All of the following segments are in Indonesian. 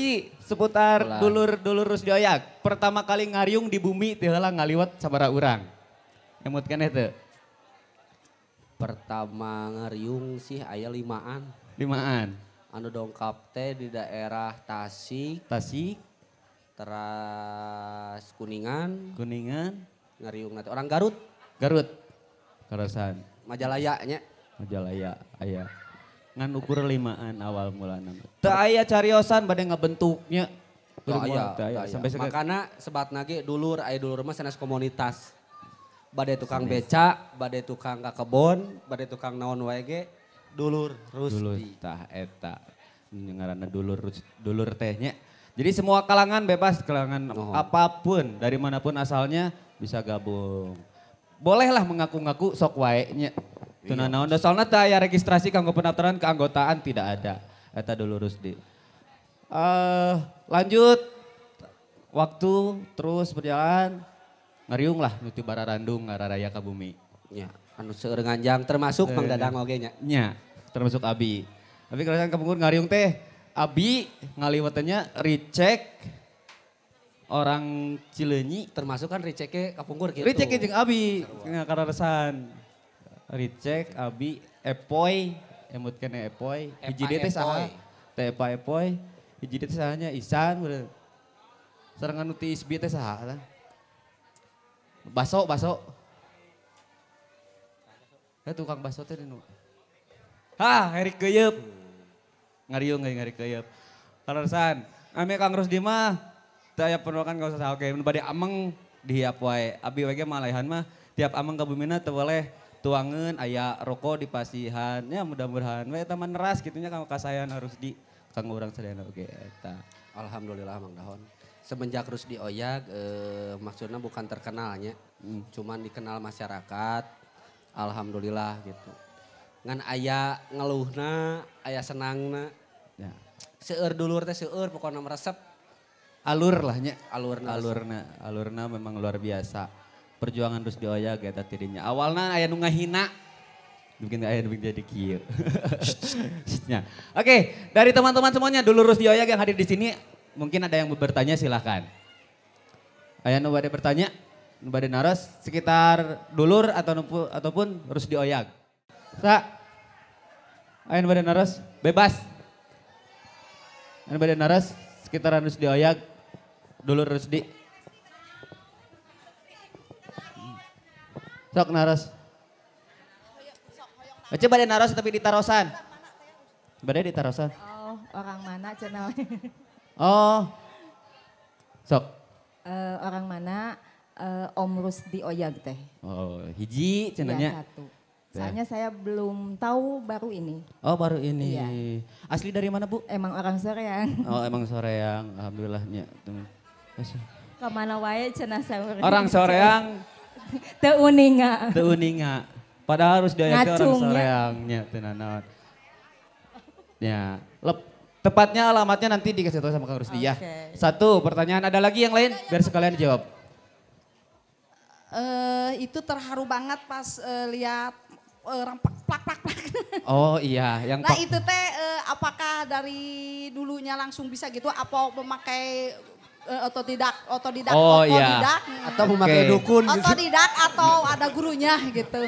Ki seputar dulur-dulur Rusdoyak. Pertama kali ngariung di bumi tiheula ngaliwat sabara urang. Emut kene teu? Pertama ngariung sih aya limaan. Limaan. Anu dongkap teh di daerah Tasik. Tasik. Teras Kuningan. Kuningan. Ngariung nanti orang Garut. Garut. Karasan. Majalaya nya. Majalaya, ayah ngan ukur limaan awal mulana. Teu aya cariosan ngebentuknya. ngabentuknya. ayah, tak ayah. Sampai sekarang. Makana sebat nagi dulur ayah dulur mah sanes komunitas. Badai tukang Senes. beca, badai tukang ka kebon, badai tukang naon wege. dulur Rusti. Dulur tah eta. Ngaranna dulur dulur tehnya. Jadi semua kalangan bebas, kalangan oh. apapun, dari manapun asalnya bisa gabung. Bolehlah mengaku-ngaku sok wae nya. Iya. Tuna naon nah, soalnya taya registrasi kanggo pendaftaran keanggotaan tidak ada. Eta dulu Rusdi. Uh, lanjut waktu terus berjalan ngeriung lah nuti randung ngararaya ke bumi. Ya, anu seueur nganjang termasuk Mang Dadang oge nya. Nya, termasuk Abi. Abi kerasaan kepungkur ngariung teh Abi ngaliwetannya recheck orang Cilenyi termasuk kan Riceke kapungkur gitu. Riceke jeung Abi resan. Ricek, Abi, Epoi, emut kene Epoy, hiji dia teh saha, teh Epa Epoy, hiji dia teh sahanya Isan, bener. Serangan nuti isbi teh saha, baso, baso. Ya tukang baso teh dinu. Hah, Erik keyep. Ngariung gak ngari keyep. Kalorsan, ame Kang Rusdi mah, saya penolakan kau sesal, saha, oke, okay. bade ameng dihiap wae, abi wege malaihan mah, tiap ameng ke bumina teu boleh tuangan ayah rokok di pasihan ya mudah-mudahan we teman ras gitunya kamu kasayan harus di kang orang sadayana oke eta alhamdulillah mang dahon semenjak di Oyak e, eh, maksudnya bukan terkenalnya hmm. cuman dikenal masyarakat alhamdulillah gitu ngan ayah ngeluhna ayah senangna ya. seur dulur teh seur pokoknya meresep alur lahnya alurna alurna alurna memang luar biasa perjuangan terus dioya tadi tidinya awalnya ayah nunggu hina Mungkin ayah bikin jadi kiri. oke dari teman-teman semuanya dulu terus dioya yang hadir di sini mungkin ada yang bertanya silahkan ayah nu bertanya Nubade naras sekitar dulur atau nupu, ataupun terus dioyak. sa ayah Nubade naras bebas ayah Nubade Naras sekitaran terus dioyak, dulur terus di Sok naros. Aja badai naros tapi ditarosan. Badai ditarosan. Oh, orang mana channel? Oh. Sok. Uh, orang mana uh, Om Rusdi Oyag teh. Oh, hiji channelnya. Ya, satu. Soalnya saya belum tahu baru ini. Oh baru ini. Iya. Asli dari mana Bu? Emang orang Soreang. Oh emang yang. Alhamdulillahnya. Kemana wae cenah Orang yang. teuninga, teuninga, Padahal harus daya orang soreangnya teu nanaon. Ya, lep, tepatnya alamatnya nanti dikasih tahu sama Kang Rusdi ya. Okay. Satu pertanyaan ada lagi yang lain biar sekalian dijawab. Uh, itu terharu banget pas eh, lihat uh, rampak plak plak plak. Oh iya, yang Nah, itu teh uh, apakah dari dulunya langsung bisa gitu apa memakai Eh, otodidak, otodidak, oh, iya. otodidak. Iya. Atau memakai okay. dukun. Gitu. Otodidak atau ada gurunya gitu.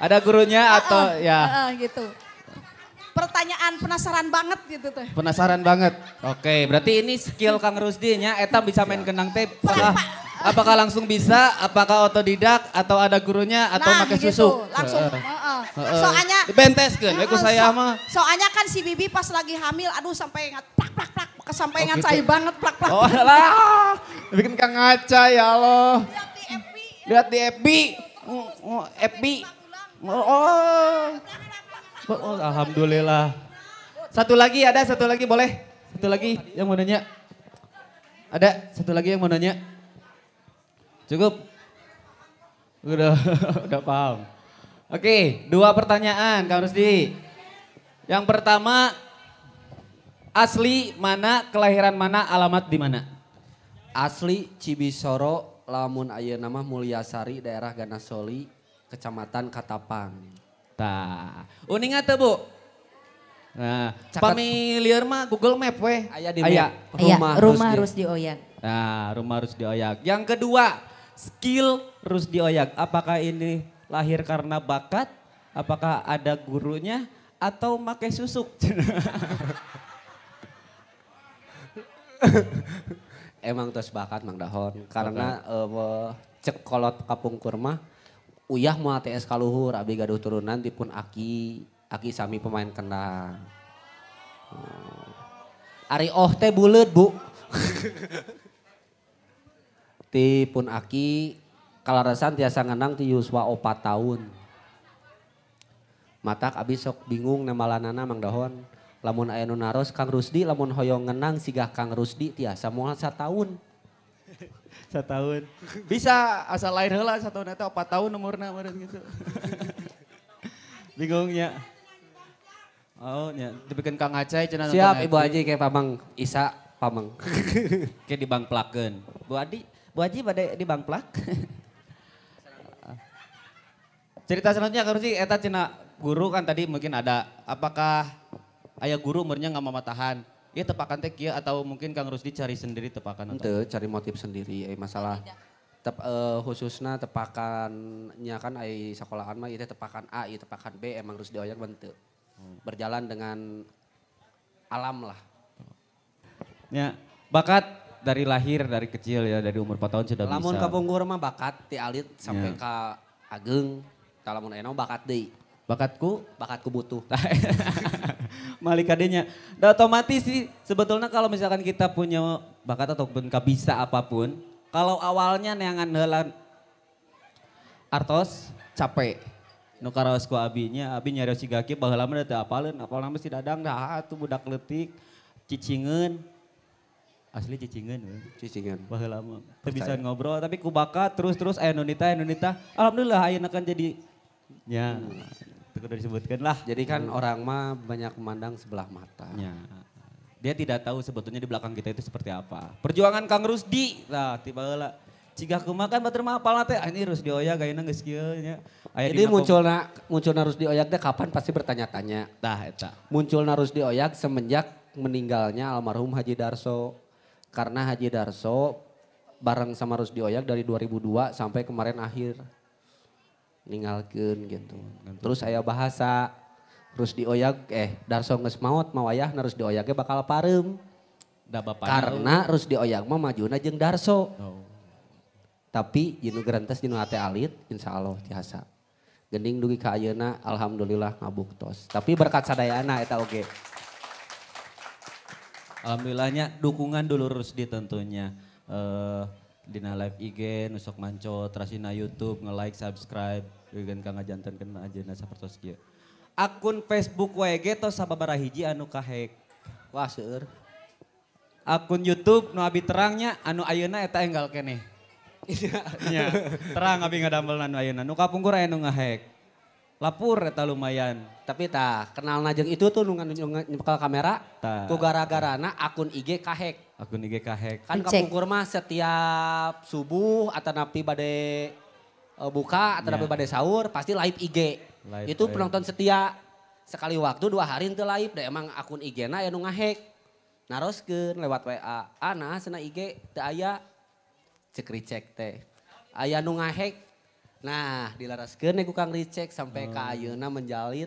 Ada gurunya eh, eh, atau uh, uh, ya. Uh, uh, gitu. Pertanyaan penasaran banget gitu tuh. Penasaran banget. Oke, okay, berarti ini skill Kang Rusdi nya etam bisa main iya. kenang tape. Apakah, apakah langsung bisa? Apakah otodidak atau ada gurunya atau nah, pakai gitu, susu? Langsung. Uh, uh. Uh, uh. Soalnya. uh, uh, so, Soalnya kan si Bibi pas lagi hamil, aduh sampai ngat plak plak plak kesampaian oh, gitu. Ya? banget plak-plak. Oh lah, bikin kang ngaca ya lo. Lihat di Epi. Ya. Lihat di Epi. Oh oh, oh, oh Oh. oh. Alhamdulillah. Satu lagi ada, satu lagi boleh. Satu lagi yang mau nanya. Ada satu lagi yang mau nanya. Cukup. Udah, udah paham. Oke, dua pertanyaan Kang Rusdi. Yang pertama, Asli mana, kelahiran mana, alamat di mana? Asli Cibisoro, lamun ayah nama Mulyasari, daerah Ganasoli, Kecamatan Katapang. ta Uning atau Bu? Nah, familiar mah Google Map weh. ayah di Aya. Iya, rumah, Aya, rumah harus Oyak. Nah, rumah harus Oyak. Yang kedua, skill harus Oyak. Apakah ini lahir karena bakat? Apakah ada gurunya? Atau pakai susuk? Emang terus bakat Mang Dahon iya, karena uh, cek kolot kapung kurma uyah mau ATS kaluhur abi gaduh turunan dipun aki aki sami pemain kendang. Uh, eh, Ari oh teh bulet bu. ti pun aki kalarasan tiasa ngenang ti yuswa opat tahun. Matak abisok sok bingung nemalanana Mang Dahon lamun aya nu naros Kang Rusdi lamun hoyong ngenang sigah Kang Rusdi tiasa moal sataun tahun bisa asal lain heula sataun eta 4 tahun umurna meureun gitu bingungnya Oh, ya. Dibikin Kang Acai cenah Siap Ibu Haji kayak Pamang Isa Pamang. kayak di Bang Plaken. Bu Adi, Bu Haji pada di Bang Plak. Cerita selanjutnya Kang Rusdi, eta cina guru kan tadi mungkin ada apakah ayah guru umurnya nggak mama tahan. Ya tepakan teh kia atau mungkin Kang Rusdi cari sendiri tepakan. Ente cari motif sendiri, eh, masalah tep, uh, eh, khususnya tepakannya kan ai sekolahan mah itu tepakan A, itu tepakan B emang Rusdi oyang bentuk. Hmm. Berjalan dengan alam lah. Ya, bakat dari lahir dari kecil ya dari umur 4 tahun sudah lamun bisa. Lamun Kapungur mah bakat ti alit sampai ya. ke ageng. Kalau lamun bakat deh. Bakatku? Bakatku butuh. Denya. Dan otomatis sih sebetulnya kalau misalkan kita punya bakat ataupun bisa apapun, kalau awalnya neangan helan artos capek. Nu abinya, ku abinya, abi nyari si gaki bahwa lama teu apalun, apal nama si Dadang dah atuh ah, budak letik, cicingen, Asli cicingen, cicingen, bahwa lama, bisa ngobrol tapi ku terus-terus aya eh, nonita, ayah eh, aya Alhamdulillah ayah akan jadi Ya. Nah. Gitu udah disebutkan lah. Jadi kan hmm. orang mah banyak memandang sebelah mata. Ya. Dia tidak tahu sebetulnya di belakang kita itu seperti apa. Perjuangan Kang Rusdi, nah tiba tiba Ciga kuma kan batur mah apalah teh ini Rusdi Oya gak enak kieu nya. Aya Jadi munculna munculna Rusdi Oyak teh kapan pasti bertanya-tanya. Nah, eta. Munculna Rusdi Oyak semenjak meninggalnya almarhum Haji Darso. Karena Haji Darso bareng sama Rusdi Oyak dari 2002 sampai kemarin akhir ningalkeun gitu. Terus aya bahasa terus dioyak eh darso geus maot mah wayah harus nah, dioyaknya bakal parem. Da bapak Karena harus dioyak mah majuna jeung darso. Oh. Tapi jinu gerentes jinu ate alit insya Allah tiasa. Gending dugi ka ayeuna alhamdulillah ngabuktos. Tapi berkat sadayana eta oge. Okay. Alhamdulillahnya dukungan dulu Rusdi tentunya. Uh, Dina live IG, nusok manco, terasina YouTube, nge-like, subscribe, gen kang ngajantan kena aja nasa pertos kia. Akun Facebook WG tos sababara hiji anu kahek. Wah seueur. Akun YouTube nu abi terangnya anu ayeuna eta enggal kene. Iya. iya. Terang abi ngadamel anu ayeuna. Nu kapungkur aya nu ngahack. Lapur eta lumayan. Tapi tah kenal najeng itu tuh nungan nyekal kamera. Tuh gara-garana akun IG kahek. Aku nige kahe. Kan kampung kurma setiap subuh atau napi badai e, buka atau iya. napi badai sahur pasti live IG. Live, itu live. Iya. penonton setia. Sekali waktu dua hari itu live. emang akun IG na ya nungahek. ngahack. Naroskeun lewat WA. Ana sana IG teu aya cek recheck teh. Aya nu ngahack. Nah dilaraskeun ku Kang recheck sampai oh. ka ayeuna menjalin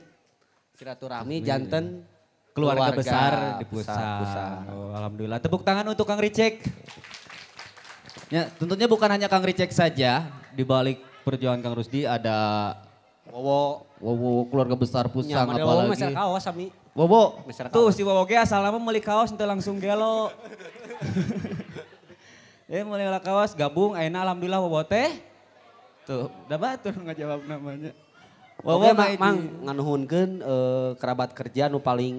silaturahmi janten keluarga, keluarga besar di pusat. Oh, alhamdulillah. Tepuk tangan untuk Kang Ricek. Ya, tentunya bukan hanya Kang Ricek saja, di balik perjuangan Kang Rusdi ada Wowo, Wowo keluarga besar pusat ya, apalagi. Wowo mesra kaos Ami. Wowo, tuh si Wowo ge asal lama meuli kaos itu langsung gelo. eh meuli kaos gabung ayeuna alhamdulillah Wowo teh. Tuh, udah batur ngajawab namanya. Wawa mang, mang uh, eh, kerabat kerja nu paling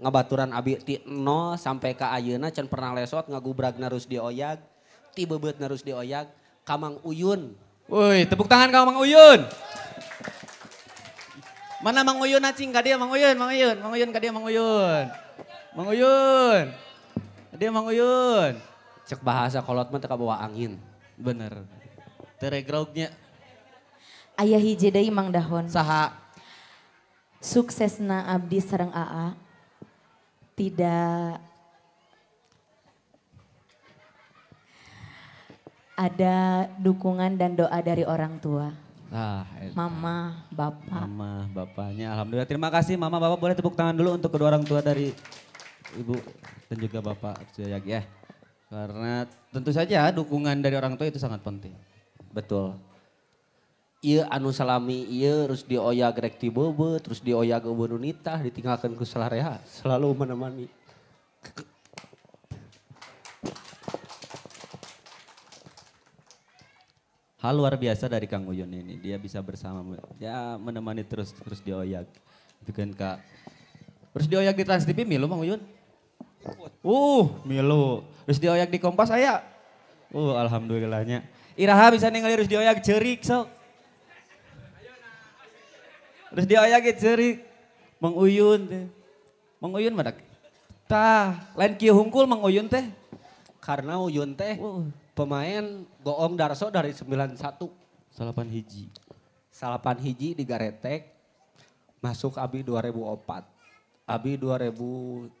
ngabaturan abi ti no sampai ke ayeuna can pernah lesot ngagubrag narus di oyag ti buat narus di oyag kamang uyun woi tepuk tangan kamang uyun mana mang uyun acing ka dia mang uyun mang uyun mang uyun ka dia mang uyun mang uyun dia mang uyun cek bahasa kolot mah teu angin bener teregrognya Ayah hiji deui Mang Dahon. Saha? Suksesna abdi sareng AA tidak ada dukungan dan doa dari orang tua. Ah, eh. mama, bapak. Mama, bapaknya. Alhamdulillah. Terima kasih mama, bapak. Boleh tepuk tangan dulu untuk kedua orang tua dari ibu dan juga bapak ya, ya. Karena tentu saja dukungan dari orang tua itu sangat penting. Betul ia anu salami ia terus dioya grek di bebe terus dioya ke ubun ditinggalkan ke selareha, selalu menemani hal luar biasa dari Kang Uyun ini dia bisa bersama ya menemani terus terus itu kan kak terus dioyak di Trans TV Milo Mang Uyun uh Milo terus dioyak di Kompas ayah, uh alhamdulillahnya Iraha bisa ninggalin terus dioyak cerik sok Terus dia oyak ceri Menguyun teh. Menguyun mana? Tah, lain kieu hungkul menguyun teh. Karena uyun teh uh. pemain Goong Darso dari sembilan satu. Salapan hiji. Salapan hiji di Garetek. Masuk Abi 2004. Abi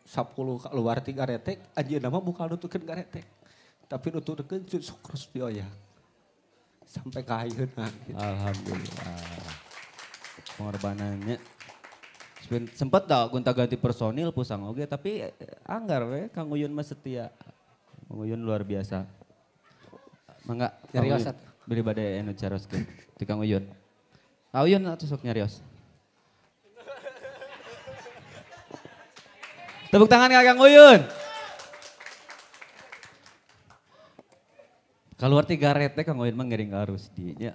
sepuluh keluar tiga garetek. aja nama bukan nutukin garetek. Tapi nutukin sukros dia ya. Sampai kayu gitu. Alhamdulillah pengorbanannya sempet tau gonta ganti personil pusang oke tapi eh, anggar we Kang Uyun mah setia Kang Uyun luar biasa mangga nyarios beli badai anu caroskeun ti Kang Uyun Kang Uyun atuh sok nyarios tepuk tangan Kang Uyun kalau tiga rete Kang Uyun mah ngiring arus di nya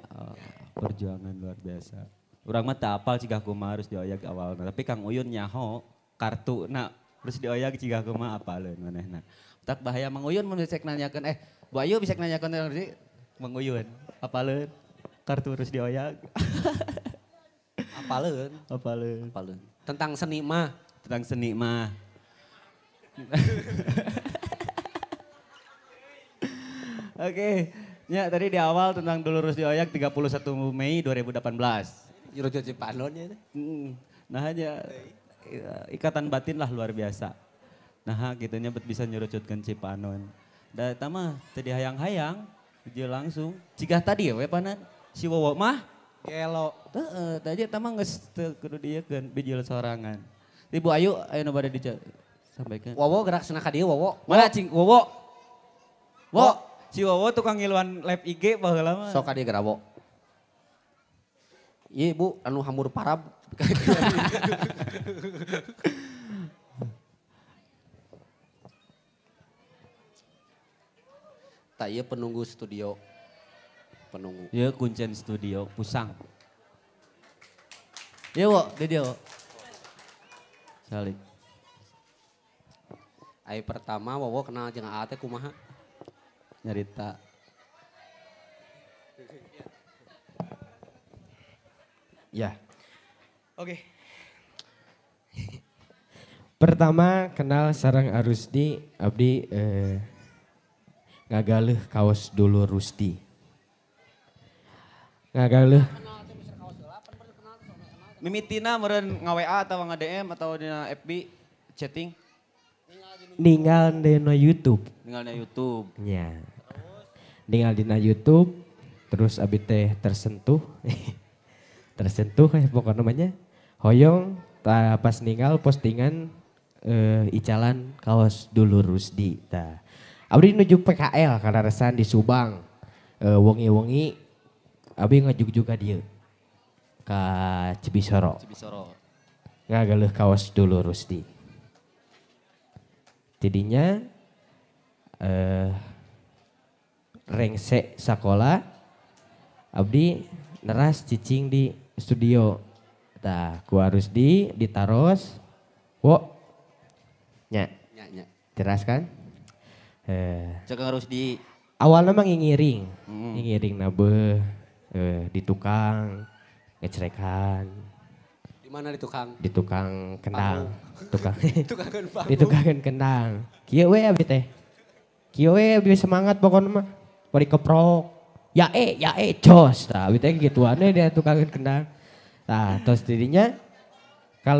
perjuangan luar biasa. Orang mah apal cikah kuma harus dioyak awal. Nah, tapi Kang Uyun nyaho kartu nak harus dioyak cikah kuma apaleun nak Tak bahaya Mang Uyun saya cek nanyakeun eh Bu Ayu bisa nanyakeun tadi Mang Uyun apaleun kartu harus dioyak. apaleun? Apa Apaleun. Tentang seni mah. Tentang seni mah. Oke, ya tadi di awal tentang dulu Dulurus Dioyak 31 Mei 2018. Juru cipanonnya, Nah aja iya, ikatan batin lah luar biasa. Nah gitu bet bisa nyurucutkan cipanon. Dan eta tadi hayang-hayang video langsung Jika tadi ya wepanan, si Wowo mah Gelo. tadi eta mah kudu dia kan bijil sorangan. Ibu Ayu ayo nu bade sampaikan, Wowo gerak senaka dia Wowo. Mana cing Wowo? Wowo. si Wowo tukang ngiluan live IG bahwa lama. Sok ka gerak Iya bu, anu hamur parab. tak iya penunggu studio. Penunggu. Iya kuncen studio, pusang. Iya bu, dia dia bu. Salik. Ayo pertama, wawo kenal jeng Aate kumaha. Nyarita Ya. Oke. Pertama kenal sarang Arusdi, abdi eh, ngagaleh kaos dulu Rusti. Ngagaleh. Mimitina meren nge-WA atau nge-DM atau di FB chatting? Ninggal di YouTube. Ninggal di YouTube. Ya. Ninggal di YouTube, terus abi teh tersentuh. tersentuh pokok namanya hoyong ta, pas ninggal postingan e, icalan kaos dulu Rusdi ta. Abdi nuju PKL karena resan di Subang. E, eh, wongi wongi abdi ngajuk juga dia ke Cibisoro. Cibisoro. Ngagaluh kaos dulu Rusdi. Jadinya eh rengsek sekolah abdi neras cicing di studio tah ku harus di ditaros wo nya nya nya jelas kan eh harus di awalnya mah ngiring mm. ngiring nabe eh, di tukang ngecerekan di mana di tukang di tukang kendang tukang, tukang di tukang kendang kieu we abi teh kieu we abi semangat pokoknya mah bari keprok ya eh ya eh jos nah gitu gituane dia tukang kendang nah terus dirinya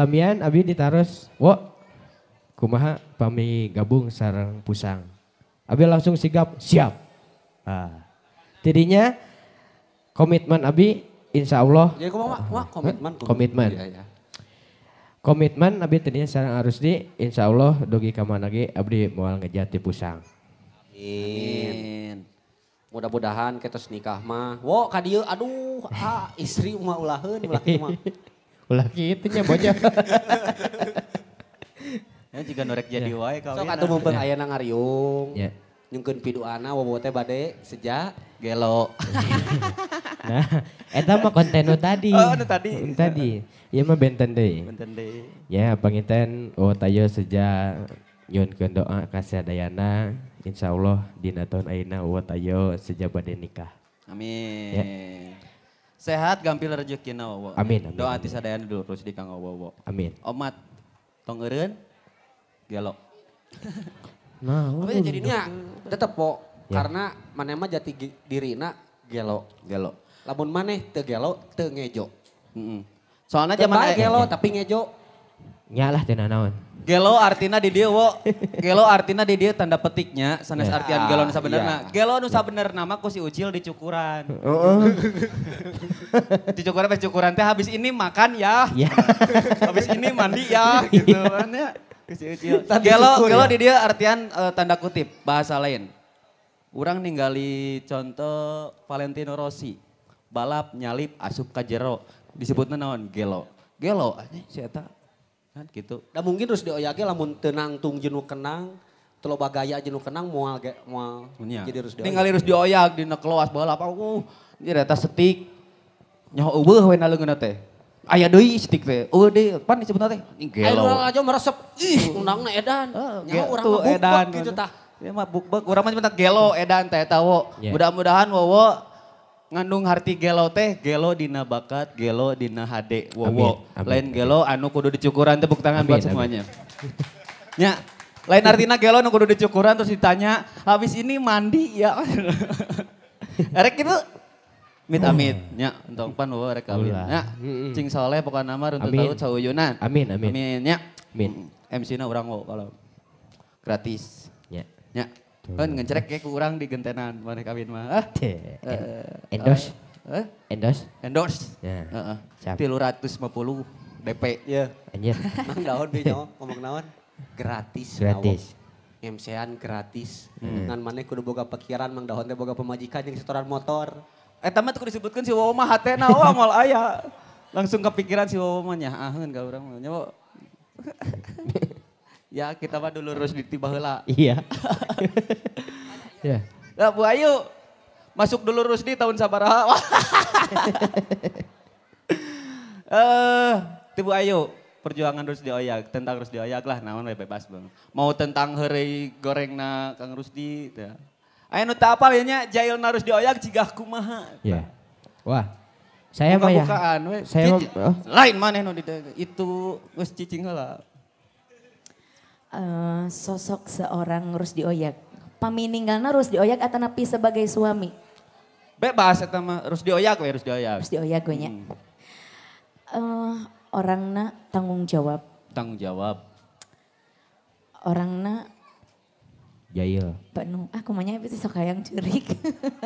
mian, abi ditaruh wo kumaha pami gabung sarang pusang abi langsung sigap siap nah dirinya komitmen abi insya Allah Ya, kumaha kumaha komitmen iya, iya. komitmen komitmen abi tadinya sarang harus di insya Allah dogi kamar lagi. abdi mau ngejati pusang amin, amin mudah-mudahan kita nikah mah wo kadieu aduh ah istri mah ulahin, ulah mah ulah gitu nya bocah ya jika norek jadi ya. wae kawin sok atuh mumpeun ya. aya ayah ngariung Yeah. nyungkeun piduana wowo teh bade seja gelo nah eta mah konten nu tadi oh tadi nu tadi ieu mah benten deui benten deui ya panginten oh tayo seja nyunkeun doa kasih sadayana insya Allah dina tahun aina uwat ayo sejabat nikah. Amin. Ya. Sehat gampil rezeki na Amin. amin Doa amin. tisadayan dulu terus di kang Amin. Omat tong eureun gelo. nah, apa jadi nya tetep po ya. karena mana mah jati dirina gelo. Gelo. Lamun maneh teu gelo teu ngejo. Mm -mm. Soalnya zaman gelo tapi ngejo Nyalah tina naon. Gelo artinya di dia wo, gelo artinya di dia tanda petiknya, sanes yeah. artian gelo nusa bener, Yeah. Gelo nusa bener nama ku si Ucil di cukuran. Uh -uh. di cukuran pas cukuran teh habis ini makan ya. Yeah. habis ini mandi ya, ya. gitu kan ya. Si Gelo, gelo ya. di dia artian uh, tanda kutip bahasa lain. urang ninggali contoh Valentino Rossi. Balap, nyalip, asup kajero. Disebutnya naon gelo. Gelo, si siapa kan gitu dan mungkin terus dioyake lamun tenang tung jenuh kenang telo bagaya jenuh kenang mual ge mual ya. jadi harus dioyak tinggal harus dioyak di kelas balap aku uh, jadi eta setik nyaho eueuh we naleungeuna teh aya deui setik teh eueuh deui pan disebutna teh gelo aja meresep ih undangna edan uh, nyaho urang mabuk edan, gitu tah ya mabuk bek urang mah gelo edan teh eta wo iya. mudah-mudahan wowo ngandung harti gelo teh gelo dina bakat gelo dina hade wow amin, lain gelo anu kudu dicukuran tepuk tangan amin, buat semuanya amin. lain artinya gelo anu kudu dicukuran terus ditanya habis ini mandi ya erek itu mit amit ya untuk pan wowo erek kawin ya cing soleh pokoknya nama runtut tahu cawuyunan amin amin amin ya amin MC na orang wo kalau gratis ya nya Kan ngecerek kayak kurang di gentenan mana kawin mah. Ah. Eh, eh, endorse. Eh, eh? Endorse. Endorse. Ya. Heeh. Tilu ratus lima puluh DP. ya Anjir. Mang daun bi ngomong naon? Gratis. Gratis. Ngemsean gratis. Hmm. Ngan mana kudu boga pikiran Mang Daun teh boga pemajikan yang setoran motor. Eh tamat kudu disebutkan si Wawa mah hatena wah mal ayah Langsung kepikiran si Wawa mah nyaheun ka urang mah. Nyawa. Ya, kita mah dulu harus ditibah lah. Iya. ya. Nah, Bu Ayu, masuk dulu Rusdi tahun sabaraha. Eh, uh, Tibu Ayu, perjuangan Rusdi Oyak, tentang Rusdi Oyak lah, namun bebas bang. Mau tentang hari goreng na Kang Rusdi, ya. Ayo nu apa apal ya jail na Rusdi Oyak cigah kumaha. Iya. Wah, saya mah ya. Saya mah, lain mana nu itu geus cicing lah. Eh, sosok seorang harus dioyak, Paminingalna harus dioyak atau napi sebagai suami? Bebas eta mah Rusdi Oyak we Rusdi Oyak. Rusdi Oyak gue nya. Hmm. Uh, orangna tanggung jawab. Tanggung jawab. Orangna Jail. Penuh. Ah kumanya itu sok hayang curik.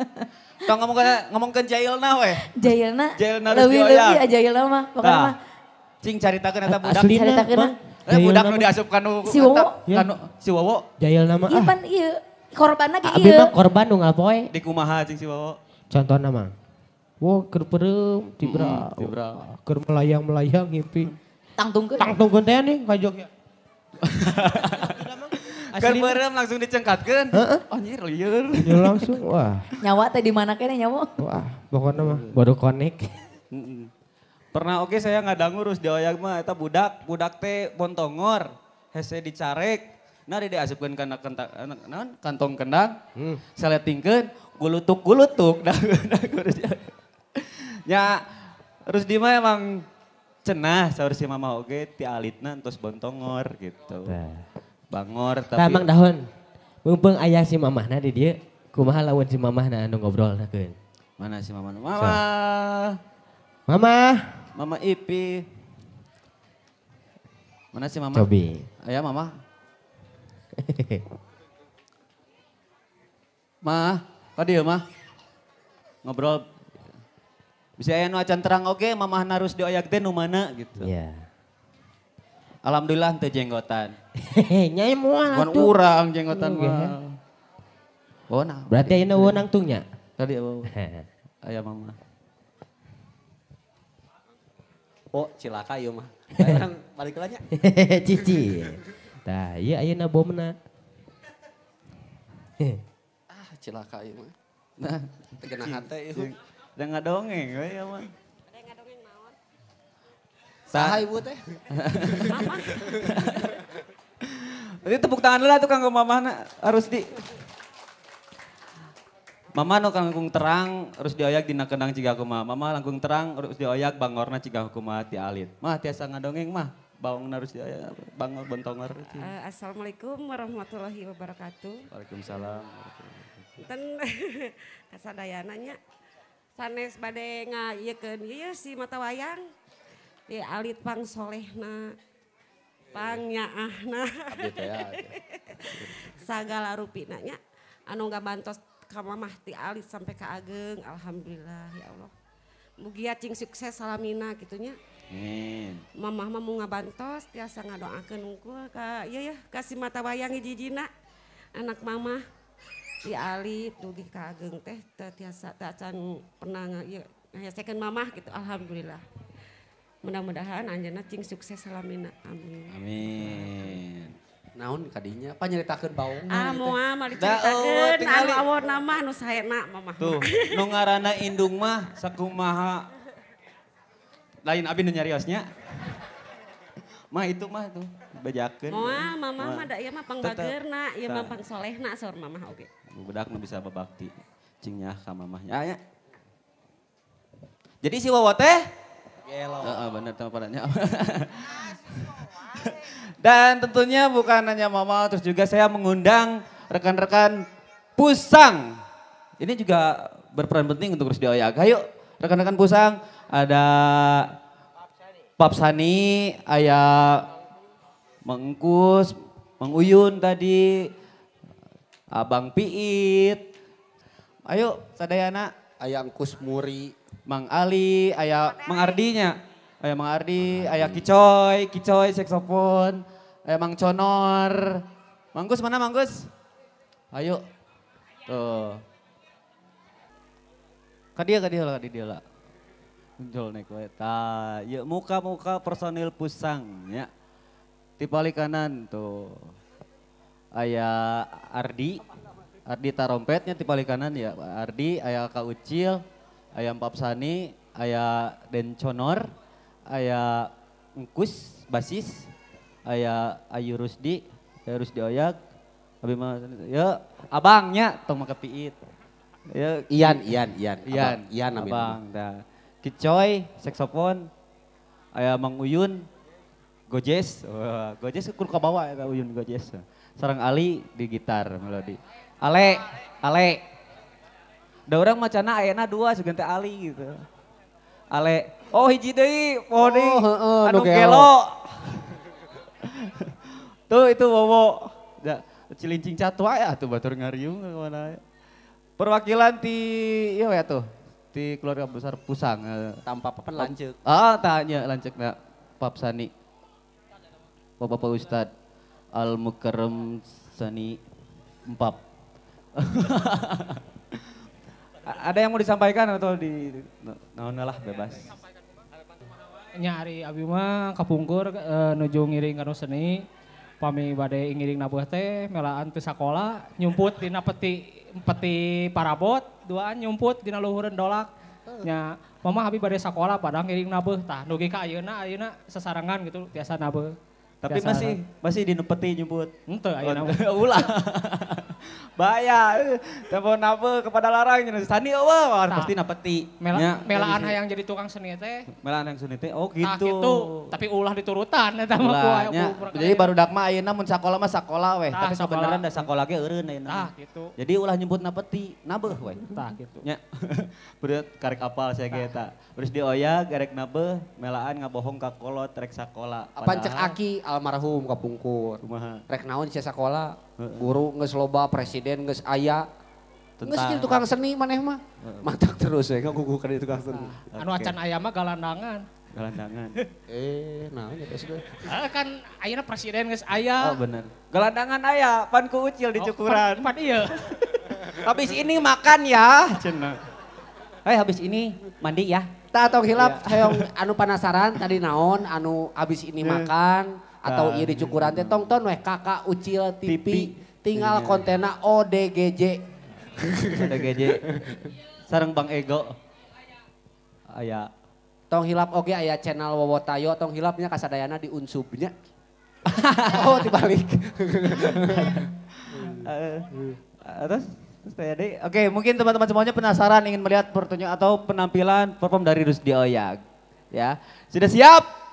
Tong ngomong ngomongkeun jailna we. Jailna. Jailna Rusdi Lebih Lebih aja jailna mah pokoknya mah. Cing caritakeun eta budak. Cari caritakeun ah. Eh, budak nu diasupkan kanu si Wowo. Ya. Kanu si Wowo. Jail nama. Iya ah. pan iya. Korban lagi ah, iya. Abi mah korban nu ngapoe. Ah, di kumaha cing si Wowo. Contoh nama. Wo keur perem tibra. Mm, tibra. Keur melayang-melayang ngimpi. tangtung Tangtungkeun teh nih ka Jogja. Keur perem langsung dicengkatkeun. Heeh. Oh, anjir lieur. Ya langsung wah. Nyawa teh di mana kene nyawa? Wah, pokoknya mah bodo konik Heeh. Pernah oke okay, saya ada ngurus di oyang mah budak, budak teh bontongor, hese dicarek. Nah dia asupkan kana naon kantong kendang. Hmm. Saletingkeun gulutuk-gulutuk Ya harus di mah emang cenah seharusnya mama oke okay, ti alitna terus bontongor gitu. Bangor tapi. emang dahon. Mumpung ayah si mamahna di dia kumaha lawan si mamah anu ngobrol nakeun. Mana si mamah? Mama. So. Mama. Mama Ipi. Mana sih Mama? Cobi. Ayah Mama. Ma, kok dia ya, ma Ngobrol. Bisa ayah nu acan terang oke, okay, Mama harus di oyak mana gitu. Iya. Yeah. Alhamdulillah ente jenggotan. Hehehe Nyai moal atuh. Mun urang jenggotan iya. mah. Wonang. Berarti nu wonang tungnya. Tadi ya. Ayah mama. Oh cilaka iya mah. Bayang balik lagi. Cici. Iya, iya, nah iya ayo nabomna. ah cilaka iya mah. Nah tegena hati iya. Udah gak dongeng ya mah. Udah gak dongeng mawon. Saha ibu teh. Ini tepuk tangan dulu lah tukang ke mamah nah, harus di. Mama no langkung terang harus dioyak dina kendang ciga kuma. Mama langkung terang harus dioyak bangorna ciga kuma ti alit. Mah tiasa ngadongeng mah baung harus dioyak bangor bontonger. Uh, eh, Assalamualaikum warahmatullahi wabarakatuh. Waalaikumsalam. Ten nanya sanes bade ngayekeun ieu si mata wayang di alit pang solehna pangnya ahna. Sagala nanya anu nggak bantos kamamahti alit sampai ke Ageng Alhamdulillah ya Allah mugia cing sukses salamina gitunya Amin. mama mah mau ngabantos tiasa ngadoakeun unggul ka ieu ya iya, kasih mata wayang jijina anak mama di alit dugi ka Ageng teh tiasa teu acan pernah ieu iya, ngayasekeun mamah gitu alhamdulillah. Mudah-mudahan anjeunna cing sukses salamina. Amin. Amin naon kadinya apa nyeritakan baong ah gitu? mau ah, ah mau diceritakan anu awon nama nu saya nak mama tuh nu ngarana indung mah sakumaha lain abis nu nyariosnya mah itu mah tuh bajakan mau ah mama mah da iya mah pangbagerna iya mah pangsolehna sor mama oke budak nu bisa babakti cingnya ka mamahnya ya. jadi si wawote Yellow. Uh, uh, bener ah, Dan tentunya bukan hanya Mama, terus juga saya mengundang rekan-rekan Pusang. Ini juga berperan penting untuk terus Oyaga. Ayo rekan-rekan Pusang, ada Papsani, ayah Mengkus, menguyun tadi, Abang Piit. Ayo, Sadayana. Ayang muri Mang Ali, ayah Mang Ardinya. Ayah Mang Ardi, ayah Kicoy, Kicoy seksopon, ayah Mang Conor. Manggus mana Manggus? Ayo. Tuh. Kadia kadia lah kadia lah. Muncul nih kue, ah, yuk ya, muka-muka personil pusangnya. Di balik kanan tuh. Ayah Ardi, Ardi tarompetnya di balik kanan ya. Ardi, ayah Kak Ucil, ayam papsani, ayah denconor, ayah ngkus basis, ayah ayu rusdi, ayah rusdi oyak, abimah ya abangnya tong piit. Ya, Ian, Ian, Ian, Ian, Ian, abang, abang dah. Kicoy, saksofon, ayah Mang Uyun, Gojes, uh, Gojes kul kabawa ya Uyun Gojes. Sarang Ali di gitar melodi. Ale, ale. Da orang macana ayana dua seganti Ali gitu. Ale, oh hiji deui poni deui. Oh, uh, anu gelo. tuh itu bobo. Da, cilincing catwa ya tuh batur ngariung mana ya. Perwakilan ti iya ya tuh di keluarga besar Pusang. Eh, Tanpa papan lancek. Ah, tanya lancek na Pap Sani. Bapak-bapak Ustad Al Mukarram Sani Empap. ada yang mau disampaikan atau di nol lah bebas. Nyari abima kapungkur eh, nuju ngiring kanu seni pami badai ngiring nabuh teh melaan teu sakola nyumput dina peti peti parabot duaan nyumput dina luhureun dolak nya mama abi badai sakola padahal ngiring nabuh tah nugi ka ayeuna ayeuna sasarangan gitu tiasa nabuh tapi masih masih di peti nyumput ente ayeuna oh, ulah Bahaya. Telepon apa kepada larang jeung sani eueuh Oh, pasti napeti. Mela, ya, melaan ya, ya, yang jadi tukang seni teh. Melaan yang seni teh. Oh gitu. Nah, gitu. Tapi ulah diturutan eta mah ku Jadi baru dakma mah ayeuna mun sakola mah sakola weh, nah, tapi sebenarnya da sakola ge eureun ayeuna. Tah gitu. Jadi ulah nyebut napeti, nabeh weh. Tah gitu. Nya. Berat karek apal saya ge eta. Terus dioya garek nabe, melaan ngabohong ka kolot rek sakola. Apa cek aki almarhum kapungkur. Rek naon sia sakola guru ngesloba loba presiden nges ayah Tentang. tukang seni maneh mah. Matak terus ya, gugu ka tukang seni. Ah, anu acan ayam mah galandangan. Galandangan. eh, nah ya geus ah, kan ayeuna presiden nges aya. Oh bener. Galandangan ayam pan ku ucil di oh, cukuran. pan, iya. habis ini makan ya. Cenah. Hai habis ini mandi ya. Tak atau hilap hayong iya. anu penasaran tadi naon, anu habis ini iya. makan atau kan. iri cukuran teh tongton weh kakak ucil tipi tinggal iya. kontena ODGJ. ODGJ. Sarang Bang Ego. Aya. Tong hilap oge aya channel Tayo, tong hilapnya kasadayana di unsubnya. oh dibalik. Eh, terus oke mungkin teman-teman semuanya penasaran ingin melihat pertunjukan atau penampilan perform dari Rusdi Oyak. Ya, sudah siap?